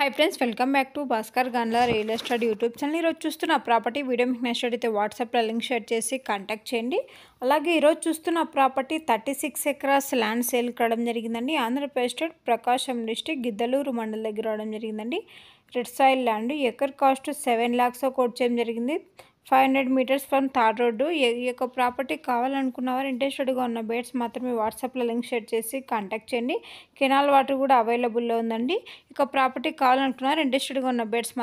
hi friends welcome back to Bhaskar గాన్లా real estate YouTube channel ఈరోజు చూస్తున్న ప్రాపర్టీ వీడియో మీకు నచ్చినట్టయితే వాట్సాప్లో లింక్ షేర్ చేసి కాంటాక్ట్ చేయండి అలాగే ఈరోజు చూస్తున్న property thirty six acres land sale కావడం జరిగిందండి ఆంధ్రప్రదేశ్ స్టేట్ ప్రకాశం డిస్టిక్ గిద్దలూరు మండల దగ్గర రావడం జరిగిందండి red soil land acre cost seven lakhs quote చేయడం జరిగింది five hundred meters from third road ఈ యొక్క ప్రాపర్టీ కావాలనుకున్న వారు ఇంట్రెస్టెడ్గా ఉన్న బేట్స్ మాత్రమే వాట్సాప్లో లింక్ షేర్ చేసి కాంటాక్ట్ చేయండి కెనాల్ వాటర్ కూడా అవైలబుల్లో ఉందండి ఇక ప్రాపర్టీ కావాలనుకున్న వారు ఇంట్రెస్టెడ్గా ఉన్న బేట్స్